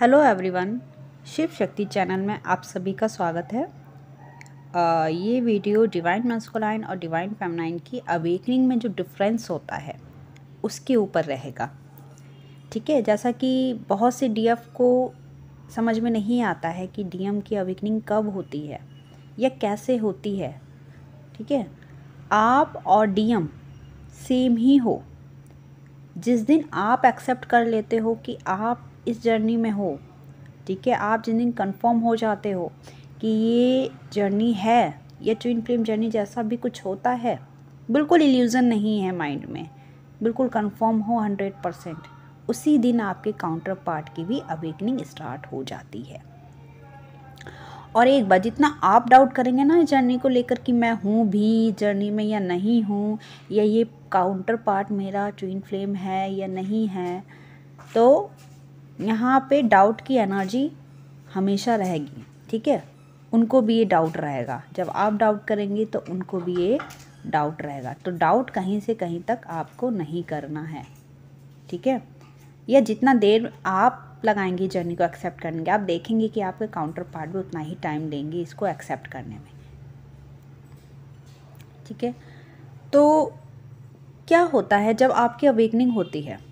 hello everyone Shiv शक्ति channel में आप सभी का स्वागत है आ, ये वीडियो डिवाइन मस्कुलाइन और डिवाइन फेमनाइन की अवेकनिंग में जो डिफरेंस होता है उसके ऊपर रहेगा ठीक है जैसा कि बहुत से डीएफ को समझ में नहीं आता है कि डीएम की अवेकनिंग कब होती है या कैसे होती है ठीक है आप और डीएम सेम ही हो जिस दिन आप एक्सेप्ट कर लेते हो कि आप इस जर्नी में हो ठीक है आप जिन दिन कन्फर्म हो जाते हो कि ये जर्नी है या ट्विन फ्लेम जर्नी जैसा भी कुछ होता है बिल्कुल इल्यूज़न नहीं है माइंड में बिल्कुल कन्फर्म हो हंड्रेड परसेंट उसी दिन आपके काउंटर पार्ट की भी अवेकनिंग स्टार्ट हो जाती है और एक बार जितना आप डाउट करेंगे ना इस जर्नी को लेकर कि मैं हूँ भी जर्नी में या नहीं हूँ या ये काउंटर पार्ट मेरा ट्विन फ्लेम है या नहीं है तो यहाँ पे डाउट की एनर्जी हमेशा रहेगी ठीक है उनको भी ये डाउट रहेगा जब आप डाउट करेंगे तो उनको भी ये डाउट रहेगा तो डाउट कहीं से कहीं तक आपको नहीं करना है ठीक है या जितना देर आप लगाएंगे जर्नी को एक्सेप्ट करने के आप देखेंगे कि आपके काउंटर पार्ट भी उतना ही टाइम देंगे इसको एक्सेप्ट करने में ठीक है तो क्या होता है जब आपकी अवेकनिंग होती है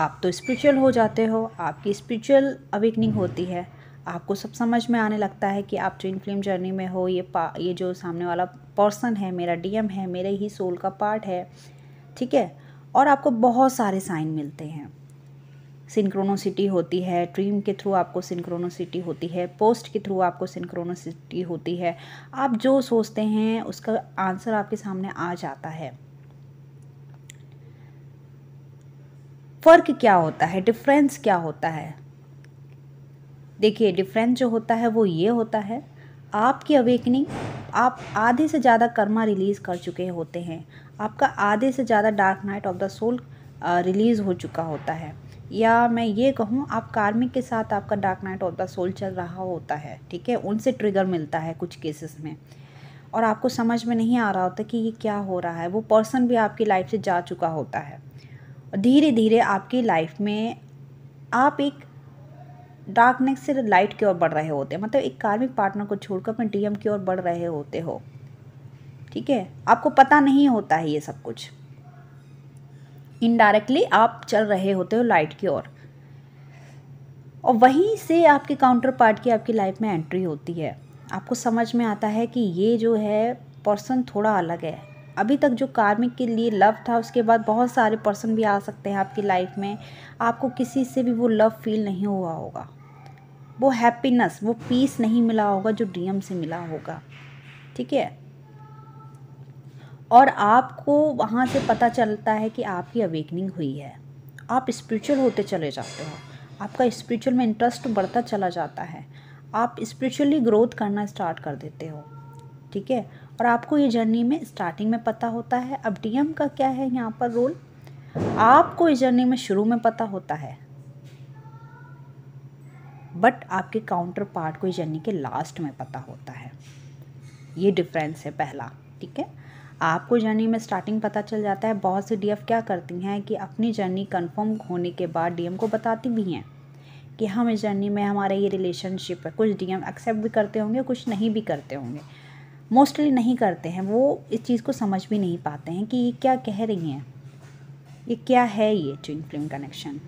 आप तो स्पिरिचुअल हो जाते हो आपकी स्पिरिचुअल अवेकनिंग होती है आपको सब समझ में आने लगता है कि आप ट्विन फिल्म जर्नी में हो ये पा ये जो सामने वाला पर्सन है मेरा डीएम है मेरे ही सोल का पार्ट है ठीक है और आपको बहुत सारे साइन मिलते हैं सिंक्रोनोसिटी होती है ड्रीम के थ्रू आपको सिंक्रोनोसिटी होती है पोस्ट के थ्रू आपको सिंक्रोनोसिटी होती है आप जो सोचते हैं उसका आंसर आपके सामने आ जाता है फ़र्क क्या होता है डिफरेंस क्या होता है देखिए डिफरेंस जो होता है वो ये होता है आपकी अवेकनिंग आप आधे से ज़्यादा कर्मा रिलीज़ कर चुके होते हैं आपका आधे से ज़्यादा dark night of the soul release हो चुका होता है या मैं ये कहूँ आप कार्मिक के साथ आपका dark night of the soul चल रहा होता है ठीक है उनसे ट्रिगर मिलता है कुछ केसेस में और आपको समझ में नहीं आ रहा होता कि ये क्या हो रहा है वो पर्सन भी आपकी लाइफ से जा चुका होता है धीरे धीरे आपकी लाइफ में आप एक डार्कनेस से लाइट की ओर बढ़ रहे होते हैं मतलब एक कार्मिक पार्टनर को छोड़कर अपने डीएम की ओर बढ़ रहे होते हो ठीक है आपको पता नहीं होता है ये सब कुछ इनडायरेक्टली आप चल रहे होते हो लाइट की ओर और, वहीं से आपके काउंटर पार्ट की आपकी लाइफ में एंट्री होती है आपको समझ में आता है कि ये जो है पर्सन थोड़ा अलग है अभी तक जो कार्मिक के लिए लव था उसके बाद बहुत सारे पर्सन भी आ सकते हैं आपकी लाइफ में आपको किसी से भी वो लव फील नहीं हुआ होगा वो हैप्पीनेस वो पीस नहीं मिला होगा जो डीएम से मिला होगा ठीक है और आपको वहाँ से पता चलता है कि आपकी अवेकनिंग हुई है आप स्पिरिचुअल होते चले जाते हो आपका स्पिरिचुअल में इंटरेस्ट बढ़ता चला जाता है आप स्पिरिचुअली ग्रोथ करना स्टार्ट कर देते हो ठीक है और आपको ये जर्नी में स्टार्टिंग में पता होता है अब डीएम का क्या है यहाँ पर रोल आपको इस जर्नी में शुरू में पता होता है बट आपके काउंटर पार्ट को इस जर्नी के लास्ट में पता होता है ये डिफरेंस है पहला ठीक है आपको जर्नी में स्टार्टिंग पता चल जाता है बहुत से डीएफ क्या करती हैं कि अपनी जर्नी कंफर्म होने के बाद डीएम को बताती भी हैं कि हम इस जर्नी में हमारा ये रिलेशनशिप है कुछ डीएम एक्सेप्ट भी करते होंगे कुछ नहीं भी करते होंगे मोस्टली नहीं करते हैं वो इस चीज़ को समझ भी नहीं पाते हैं कि ये क्या कह रही हैं ये क्या है ये ट्विन फिल्म कनेक्शन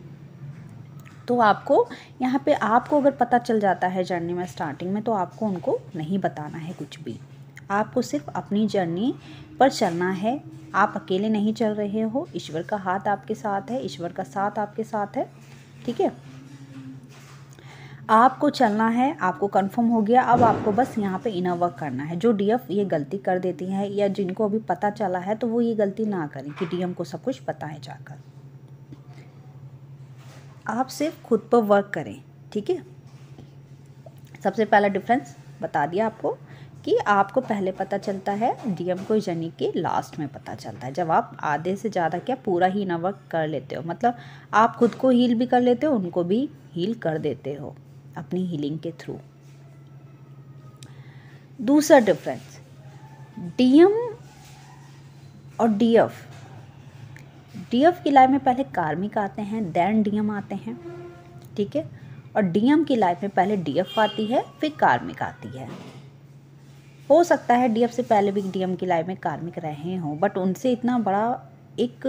तो आपको यहाँ पे आपको अगर पता चल जाता है जर्नी में स्टार्टिंग में तो आपको उनको नहीं बताना है कुछ भी आपको सिर्फ अपनी जर्नी पर चलना है आप अकेले नहीं चल रहे हो ईश्वर का हाथ आपके साथ है ईश्वर का साथ आपके साथ है ठीक है आपको चलना है आपको कंफर्म हो गया अब आपको बस यहाँ पे इनर वर्क करना है जो डीएफ ये गलती कर देती हैं या जिनको अभी पता चला है तो वो ये गलती ना करें कि डीएम को सब कुछ पता है जाकर आप सिर्फ खुद पर वर्क करें ठीक है सबसे पहला डिफरेंस बता दिया आपको कि आपको पहले पता चलता है डीएम को यानी कि लास्ट में पता चलता है जब आप आधे से ज़्यादा क्या पूरा ही नवक कर लेते हो मतलब आप खुद को हील भी कर लेते हो उनको भी हील कर देते हो अपनी हीलिंग के थ्रू दूसरा डिफरेंस डीएम और डीएफ डीएफ की लाइफ में पहले कार्मिक आते हैं देन डीएम आते हैं ठीक है और डीएम की लाइफ में पहले डीएफ आती है फिर कार्मिक आती है हो सकता है डीएफ से पहले भी डीएम की लाइफ में कार्मिक रहे हों बट उनसे इतना बड़ा एक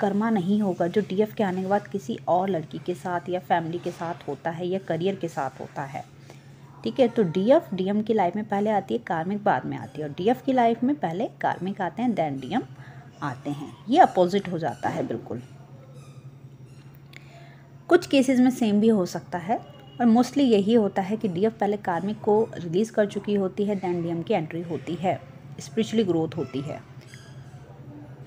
कर्मा नहीं होगा जो डीएफ के आने के बाद किसी और लड़की के साथ या फैमिली के साथ होता है या करियर के साथ होता है ठीक है तो डीएफ डीएम की लाइफ में पहले आती है कार्मिक बाद में आती है और डीएफ की लाइफ में पहले कार्मिक आते हैं देन डीएम आते हैं ये अपोजिट हो जाता है बिल्कुल कुछ केसेस में सेम भी हो सकता है और मोस्टली यही होता है कि डीएफ पहले कार्मिक को रिलीज़ कर चुकी होती है देन डीएम की एंट्री होती है स्पिरिचुअली ग्रोथ होती है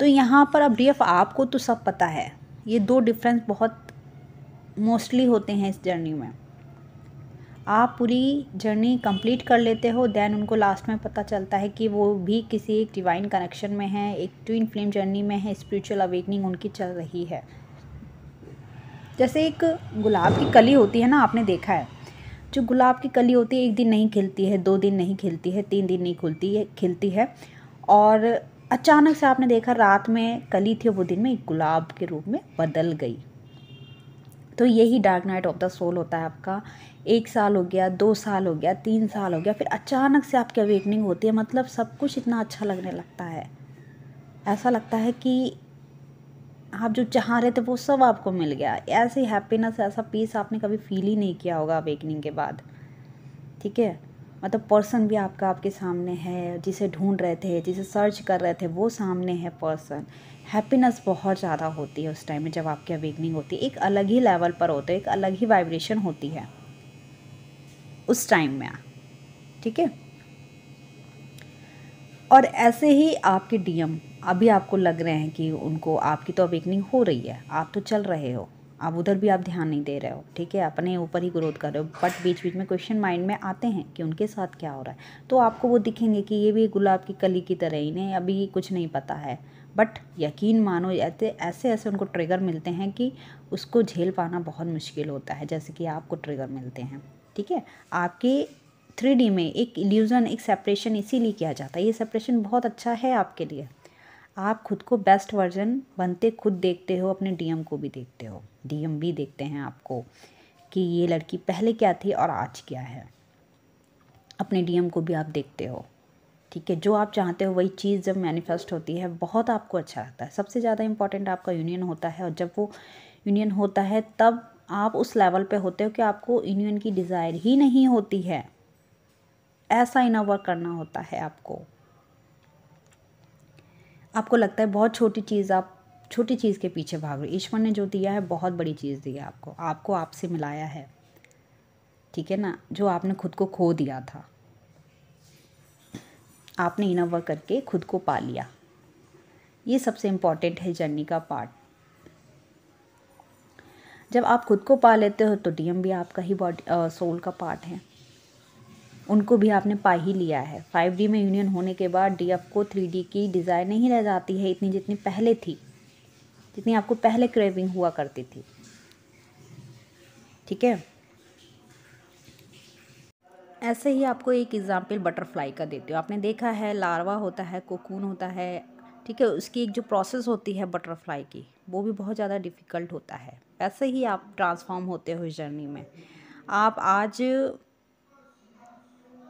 तो यहाँ पर अब डी आपको तो सब पता है ये दो डिफरेंस बहुत मोस्टली होते हैं इस जर्नी में आप पूरी जर्नी कंप्लीट कर लेते हो दैन उनको लास्ट में पता चलता है कि वो भी किसी एक डिवाइन कनेक्शन में है एक ट्विन फ्लेम जर्नी में है स्पिरिचुअल अवेकनिंग उनकी चल रही है जैसे एक गुलाब की कली होती है ना आपने देखा है जो गुलाब की कली होती है एक दिन नहीं खिलती है दो दिन नहीं खिलती है तीन दिन नहीं खुलती है खिलती है और अचानक से आपने देखा रात में कली थी वो दिन में एक गुलाब के रूप में बदल गई तो यही dark night of the soul होता है आपका एक साल हो गया दो साल हो गया तीन साल हो गया फिर अचानक से आपकी अवेकनिंग होती है मतलब सब कुछ इतना अच्छा लगने लगता है ऐसा लगता है कि आप जो चाह रहे थे वो सब आपको मिल गया ऐसी हैप्पीनेस ऐसा पीस आपने कभी फील ही नहीं किया होगा अवेकनिंग के बाद ठीक है मतलब पर्सन भी आपका आपके सामने है जिसे ढूंढ रहे थे जिसे सर्च कर रहे थे वो सामने है पर्सन हैप्पीनेस बहुत ज़्यादा होती है उस टाइम में जब आपकी अवेकनिंग होती है एक अलग ही लेवल पर होते है एक अलग ही वाइब्रेशन होती है उस टाइम में ठीक है और ऐसे ही आपके डीएम अभी आपको लग रहे हैं कि उनको आपकी तो अवेकनिंग हो रही है आप तो चल रहे हो आप उधर भी आप ध्यान नहीं दे रहे हो ठीक है अपने ऊपर ही ग्रोथ कर रहे हो बट बीच बीच में क्वेश्चन माइंड में आते हैं कि उनके साथ क्या हो रहा है तो आपको वो दिखेंगे कि ये भी गुलाब की कली की तरह इन्हें अभी कुछ नहीं पता है बट यकीन मानो ऐसे ऐसे ऐसे उनको ट्रिगर मिलते हैं कि उसको झेल पाना बहुत मुश्किल होता है जैसे कि आपको ट्रिगर मिलते हैं ठीक है आपके थ्री में एक इल्यूज़न एक सेपरेशन इसीलिए किया जाता है ये सेपरेशन बहुत अच्छा है आपके लिए आप खुद को बेस्ट वर्जन बनते खुद देखते हो अपने डीएम को भी देखते हो डीएम भी देखते हैं आपको कि ये लड़की पहले क्या थी और आज क्या है अपने डीएम को भी आप देखते हो ठीक है जो आप चाहते हो वही चीज़ जब मैनिफेस्ट होती है बहुत आपको अच्छा लगता है सबसे ज़्यादा इम्पॉर्टेंट आपका यूनियन होता है और जब वो यूनियन होता है तब आप उस लेवल पे होते हो कि आपको यूनियन की डिज़ायर ही नहीं होती है ऐसा इनावर करना होता है आपको आपको लगता है बहुत छोटी चीज़ आप छोटी चीज़ के पीछे भाग रहे ईश्वर ने जो दिया है बहुत बड़ी चीज़ दी है आपको आपको आपसे मिलाया है ठीक है ना जो आपने खुद को खो दिया था आपने इनोवा करके खुद को पा लिया ये सबसे इम्पॉर्टेंट है जर्नी का पार्ट जब आप खुद को पा लेते हो तो डीएम भी आपका ही बॉडी सोल का पार्ट है उनको भी आपने पा ही लिया है फाइव डी में यूनियन होने के बाद डी को थ्री डी की डिज़ाइन नहीं रह जाती है इतनी जितनी पहले थी जितनी आपको पहले क्रेविंग हुआ करती थी ठीक है ऐसे ही आपको एक एग्ज़ाम्पल बटरफ्लाई का देते हो आपने देखा है लार्वा होता है कोकून होता है ठीक है उसकी एक जो प्रोसेस होती है बटरफ्लाई की वो भी बहुत ज़्यादा डिफ़िकल्ट होता है ऐसे ही आप ट्रांसफॉर्म होते हो इस जर्नी में आप आज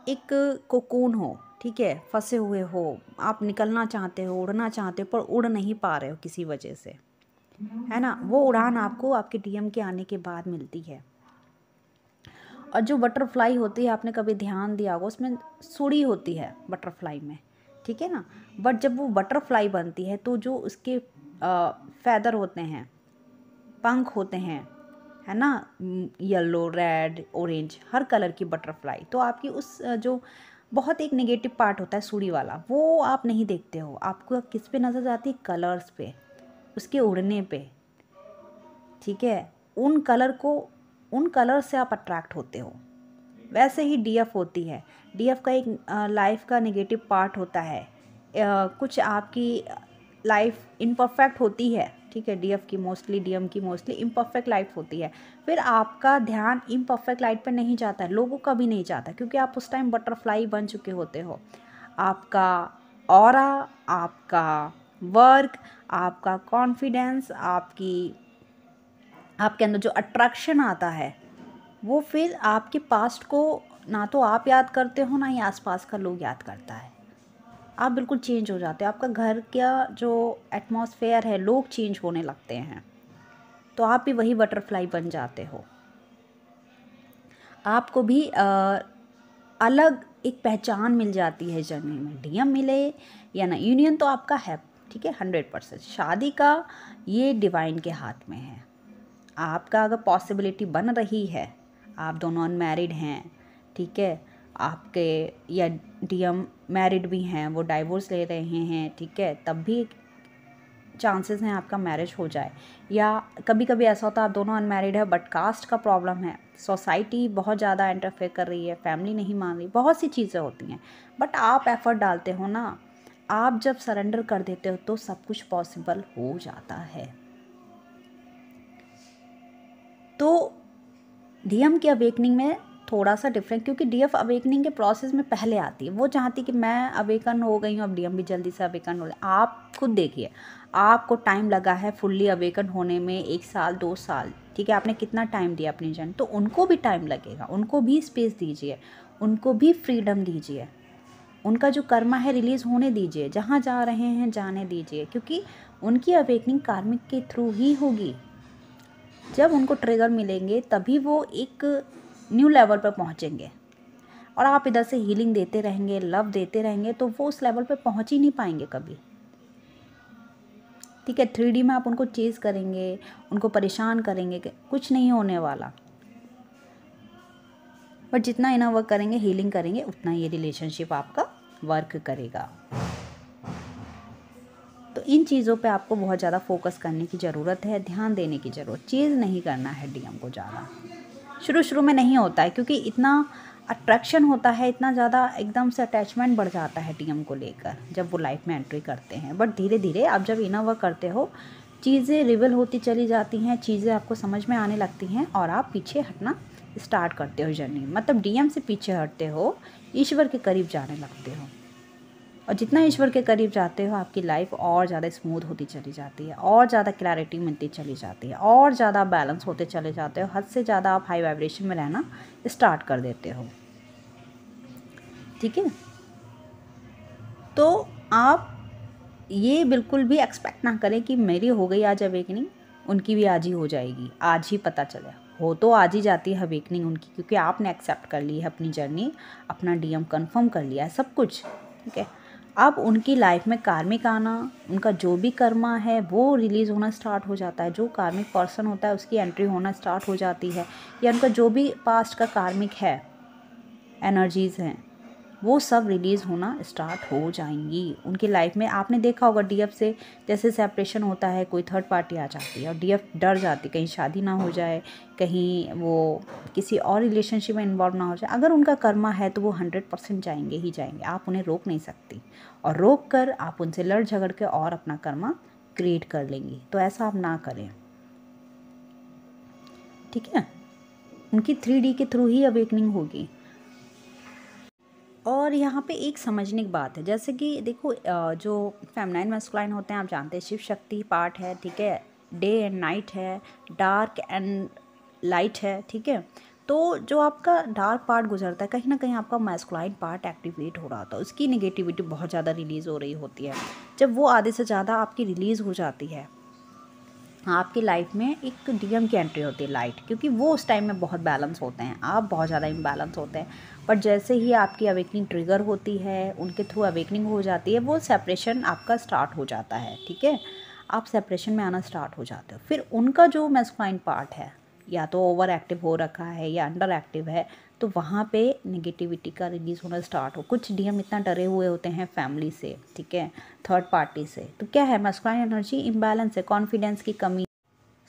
एक कोकून हो ठीक है फंसे हुए हो आप निकलना चाहते हो उड़ना चाहते हो पर उड़ नहीं पा रहे हो किसी वजह से है ना वो उड़ान आपको आपके डीएम के आने के बाद मिलती है और जो बटरफ्लाई होती है आपने कभी ध्यान दिया होगा उसमें सुड़ी होती है बटरफ्लाई में ठीक है ना बट जब वो बटरफ्लाई बनती है तो जो उसके फैदर होते हैं पंख होते हैं है ना येलो रेड ऑरेंज हर कलर की बटरफ्लाई तो आपकी उस जो बहुत एक नेगेटिव पार्ट होता है सूढ़ी वाला वो आप नहीं देखते हो आपको किस पे नज़र आती है कलर्स पे उसके उड़ने पे ठीक है उन कलर को उन कलर से आप अट्रैक्ट होते हो वैसे ही डीएफ होती है डीएफ का एक लाइफ का नेगेटिव पार्ट होता है आ, कुछ आपकी लाइफ इनपरफेक्ट होती है ठीक है डीएफ की मोस्टली डीएम की मोस्टली इम्परफेक्ट लाइफ होती है फिर आपका ध्यान इम्परफेक्ट लाइट पर नहीं जाता है लोगों का भी नहीं जाता क्योंकि आप उस टाइम बटरफ्लाई बन चुके होते हो आपका और आपका वर्क आपका कॉन्फिडेंस आपकी आपके अंदर जो अट्रैक्शन आता है वो फिर आपके पास्ट को ना तो आप याद करते हो ना ही आसपास का लोग याद करता है आप बिल्कुल चेंज हो जाते हो आपका घर का जो एटमॉस्फेयर है लोग चेंज होने लगते हैं तो आप भी वही बटरफ्लाई बन जाते हो आपको भी आ, अलग एक पहचान मिल जाती है जर्नी में डीएम मिले या ना यूनियन तो आपका है ठीक है हंड्रेड परसेंट शादी का ये डिवाइन के हाथ में है आपका अगर पॉसिबिलिटी बन रही है आप दोनों अनमेरिड हैं ठीक है आपके या डीएम मैरिड भी हैं वो डाइवोर्स ले रहे हैं ठीक है तब भी चांसेस हैं आपका मैरिज हो जाए या कभी कभी ऐसा होता है आप दोनों अनमैरिड है बट कास्ट का प्रॉब्लम है सोसाइटी बहुत ज़्यादा इंटरफेयर कर रही है फैमिली नहीं मान रही बहुत सी चीज़ें होती हैं बट आप एफर्ट डालते हो ना आप जब सरेंडर कर देते हो तो सब कुछ पॉसिबल हो जाता है तो डीएम के अवेकनिंग में थोड़ा सा डिफरेंट क्योंकि डी एफ अवेकनिंग के प्रोसेस में पहले आती है वो चाहती कि मैं अवेकन हो गई हूँ अब डी एम भी जल्दी से अवेकन हो गई आप खुद देखिए आपको टाइम लगा है फुल्ली अवेकन होने में एक साल दो साल ठीक है आपने कितना टाइम दिया अपनी जन तो उनको भी टाइम लगेगा उनको भी स्पेस दीजिए उनको भी फ्रीडम दीजिए उनका जो कर्मा है रिलीज़ होने दीजिए जहाँ जा रहे हैं जाने दीजिए क्योंकि उनकी अवेकनिंग कार्मिक के थ्रू ही होगी जब उनको ट्रिगर मिलेंगे तभी वो एक न्यू लेवल पर पहुँचेंगे और आप इधर से हीलिंग देते रहेंगे लव देते रहेंगे तो वो उस लेवल पर पहुँच ही नहीं पाएंगे कभी ठीक है थ्री में आप उनको चेज करेंगे उनको परेशान करेंगे कुछ नहीं होने वाला बट जितना इना वर्क करेंगे हीलिंग करेंगे उतना ये रिलेशनशिप आपका वर्क करेगा तो इन चीज़ों पे आपको बहुत ज़्यादा फोकस करने की ज़रूरत है ध्यान देने की ज़रूरत चेज़ नहीं करना है डीएम को ज़्यादा शुरू शुरू में नहीं होता है क्योंकि इतना अट्रैक्शन होता है इतना ज़्यादा एकदम से अटैचमेंट बढ़ जाता है टीएम को लेकर जब वो लाइफ में एंट्री करते हैं बट धीरे धीरे आप जब इना वर्क करते हो चीज़ें रिवल होती चली जाती हैं चीज़ें आपको समझ में आने लगती हैं और आप पीछे हटना स्टार्ट करते हो जर्नी मतलब डीएम से पीछे हटते हो ईश्वर के करीब जाने लगते हो और जितना ईश्वर के करीब जाते हो आपकी लाइफ और ज़्यादा स्मूथ होती चली जाती है और ज़्यादा क्लैरिटी मिलती चली जाती है और ज़्यादा बैलेंस होते चले जाते हो हद से ज़्यादा आप हाई वाइब्रेशन में रहना स्टार्ट कर देते हो ठीक है तो आप ये बिल्कुल भी एक्सपेक्ट ना करें कि मेरी हो गई आज अवेकनिंग उनकी भी आज ही हो जाएगी आज ही पता चले हो तो आज ही जाती है अवेकनिंग उनकी क्योंकि आपने एक्सेप्ट कर ली है अपनी जर्नी अपना डीएम कंफर्म कर लिया है सब कुछ ठीक है अब उनकी लाइफ में कार्मिक आना उनका जो भी कर्मा है वो रिलीज़ होना स्टार्ट हो जाता है जो कार्मिक पर्सन होता है उसकी एंट्री होना स्टार्ट हो जाती है या उनका जो भी पास्ट का कार्मिक है एनर्जीज़ हैं वो सब रिलीज़ होना स्टार्ट हो जाएंगी उनकी लाइफ में आपने देखा होगा डीएफ से जैसे सेपरेशन होता है कोई थर्ड पार्टी आ जाती है और डीएफ डर जाती कहीं शादी ना हो जाए कहीं वो किसी और रिलेशनशिप में इन्वॉल्व ना हो जाए अगर उनका कर्मा है तो वो हंड्रेड परसेंट जाएंगे ही जाएंगे आप उन्हें रोक नहीं सकती और रोक कर आप उनसे लड़ झगड़ के और अपना कर्मा क्रिएट कर लेंगी तो ऐसा आप ना करें ठीक है उनकी थ्री डी के थ्रू ही अवेकनिंग होगी और यहाँ पे एक समझने की बात है जैसे कि देखो जो फेमनाइन मस्कुलाइन होते हैं आप जानते हैं शिव शक्ति पार्ट है ठीक है डे एंड नाइट है डार्क एंड लाइट है ठीक है तो जो आपका डार्क पार्ट गुजरता है कहीं ना कहीं आपका मैस्कुलाइन पार्ट एक्टिवेट हो रहा होता है उसकी निगेटिविटी बहुत ज़्यादा रिलीज़ हो रही होती है जब वो आधे से ज़्यादा आपकी रिलीज़ हो जाती है आपकी लाइफ में एक डीएम की एंट्री होती है लाइट क्योंकि वो उस टाइम में बहुत बैलेंस होते हैं आप बहुत ज़्यादा इम्बैलेंस होते हैं बट जैसे ही आपकी अवेकनिंग ट्रिगर होती है उनके थ्रू अवेकनिंग हो जाती है वो सेपरेशन आपका स्टार्ट हो जाता है ठीक है आप सेपरेशन में आना स्टार्ट हो जाते हो फिर उनका जो मेस्कुलाइन पार्ट है या तो ओवर एक्टिव हो रखा है या अंडर एक्टिव है तो वहाँ पे नेगेटिविटी का रिलीज़ होना स्टार्ट हो कुछ डीएम इतना डरे हुए होते हैं फैमिली से ठीक है थर्ड पार्टी से तो क्या है मस्कुलाइन एनर्जी इम्बैलेंस है कॉन्फिडेंस की कमी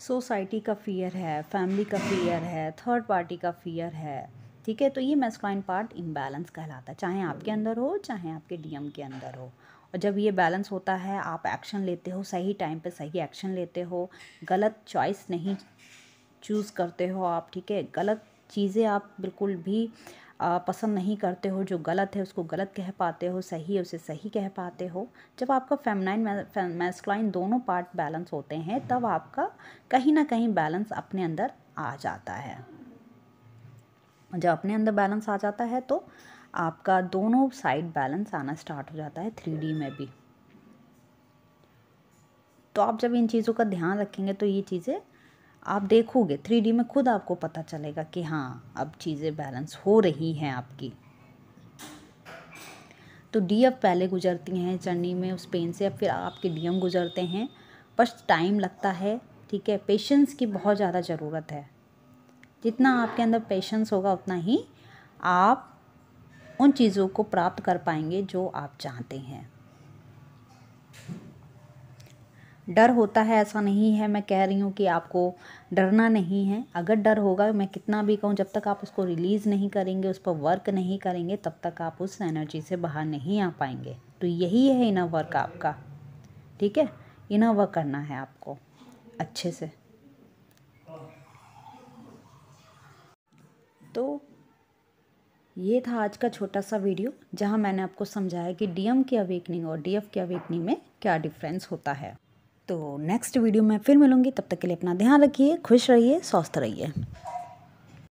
सोसाइटी का फियर है फैमिली का फियर है थर्ड पार्टी का फियर है ठीक है तो ये मेस्क्राइन पार्ट इम्बैलेंस कहलाता है चाहे आपके अंदर हो चाहे आपके डीएम के अंदर हो और जब ये बैलेंस होता है आप एक्शन लेते हो सही टाइम पे सही एक्शन लेते हो गलत चॉइस नहीं चूज़ करते हो आप ठीक है गलत चीज़ें आप बिल्कुल भी पसंद नहीं करते हो जो गलत है उसको गलत कह पाते हो सही है उसे सही कह पाते हो जब आपका फेमनाइन मैस्कलाइन दोनों पार्ट बैलेंस होते हैं तब आपका कहीं ना कहीं बैलेंस अपने अंदर आ जाता है जब अपने अंदर बैलेंस आ जाता है तो आपका दोनों साइड बैलेंस आना स्टार्ट हो जाता है थ्री में भी तो आप जब इन चीज़ों का ध्यान रखेंगे तो ये चीज़ें आप देखोगे थ्री में खुद आपको पता चलेगा कि हाँ अब चीज़ें बैलेंस हो रही हैं आपकी तो डी अब पहले गुजरती हैं जर्नी में उस पेन से अब फिर आपके डीएम गुजरते हैं बस टाइम लगता है ठीक है पेशेंस की बहुत ज़्यादा ज़रूरत है जितना आपके अंदर पेशेंस होगा उतना ही आप उन चीज़ों को प्राप्त कर पाएंगे जो आप चाहते हैं डर होता है ऐसा नहीं है मैं कह रही हूँ कि आपको डरना नहीं है अगर डर होगा मैं कितना भी कहूँ जब तक आप उसको रिलीज़ नहीं करेंगे उस पर वर्क नहीं करेंगे तब तक आप उस एनर्जी से बाहर नहीं आ पाएंगे तो यही है इनर वर्क आपका ठीक है इनर वर्क करना है आपको अच्छे से तो ये था आज का छोटा सा वीडियो जहाँ मैंने आपको समझाया कि डीएम की अवेकनिंग और डीएफ की अवेकनिंग में क्या डिफरेंस होता है तो नेक्स्ट वीडियो में फिर मिलूंगी तब तक के लिए अपना ध्यान रखिए खुश रहिए स्वस्थ रहिए